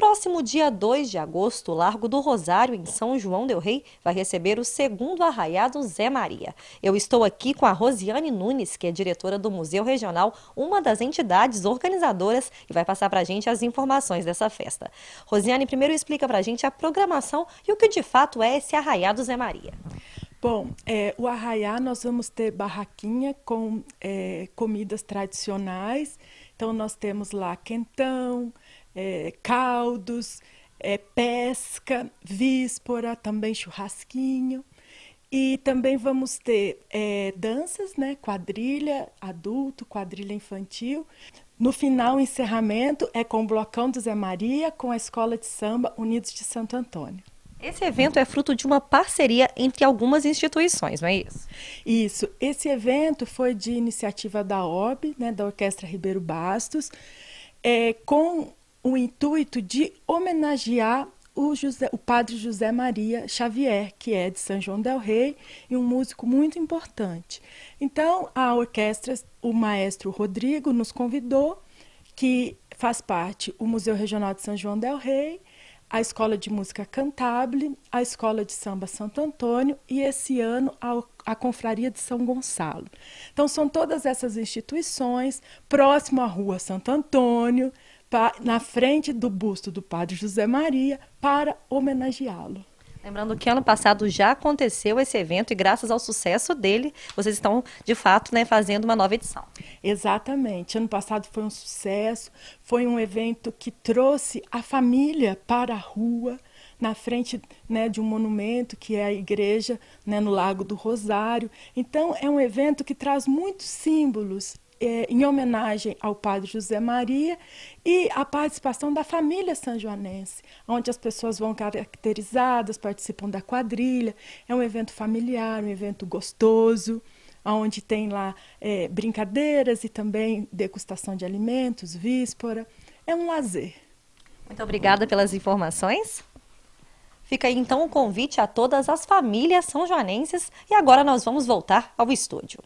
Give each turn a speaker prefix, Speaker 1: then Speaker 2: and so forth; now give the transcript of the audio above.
Speaker 1: próximo dia 2 de agosto, o Largo do Rosário, em São João del Rei, vai receber o segundo arraiado Zé Maria. Eu estou aqui com a Rosiane Nunes, que é diretora do Museu Regional, uma das entidades organizadoras, e vai passar para a gente as informações dessa festa. Rosiane, primeiro explica para a gente a programação e o que de fato é esse arraiado Zé Maria.
Speaker 2: Bom, é, o arraiá nós vamos ter barraquinha com é, comidas tradicionais então, nós temos lá quentão, é, caldos, é, pesca, víspora, também churrasquinho. E também vamos ter é, danças, né? quadrilha adulto, quadrilha infantil. No final, o encerramento é com o Blocão do Zé Maria, com a Escola de Samba Unidos de Santo Antônio.
Speaker 3: Esse evento é fruto de uma parceria entre
Speaker 2: algumas instituições, não é isso? Isso. Esse evento foi de iniciativa da OB, né, da Orquestra Ribeiro Bastos, é, com o intuito de homenagear o, José, o, padre José Maria Xavier, que é de São João del Rei e um músico muito importante. Então, a orquestra, o maestro Rodrigo nos convidou, que faz parte o Museu Regional de São João del Rei a Escola de Música Cantable, a Escola de Samba Santo Antônio e esse ano a, a Confraria de São Gonçalo. Então são todas essas instituições próximo à Rua Santo Antônio, pra, na frente do busto do Padre José Maria, para homenageá-lo. Lembrando que ano passado já aconteceu
Speaker 3: esse evento e graças ao sucesso dele, vocês estão de fato né, fazendo uma nova edição.
Speaker 2: Exatamente. Ano passado foi um sucesso, foi um evento que trouxe a família para a rua, na frente né, de um monumento que é a igreja né, no Lago do Rosário. Então é um evento que traz muitos símbolos é, em homenagem ao padre José Maria e a participação da família sanjoanense, onde as pessoas vão caracterizadas, participam da quadrilha. É um evento familiar, um evento gostoso, onde tem lá é, brincadeiras e também degustação de alimentos, víspora. É um lazer. Muito
Speaker 3: obrigada pelas informações. Fica aí então o convite a todas as famílias são
Speaker 1: joanenses e agora nós vamos voltar ao estúdio.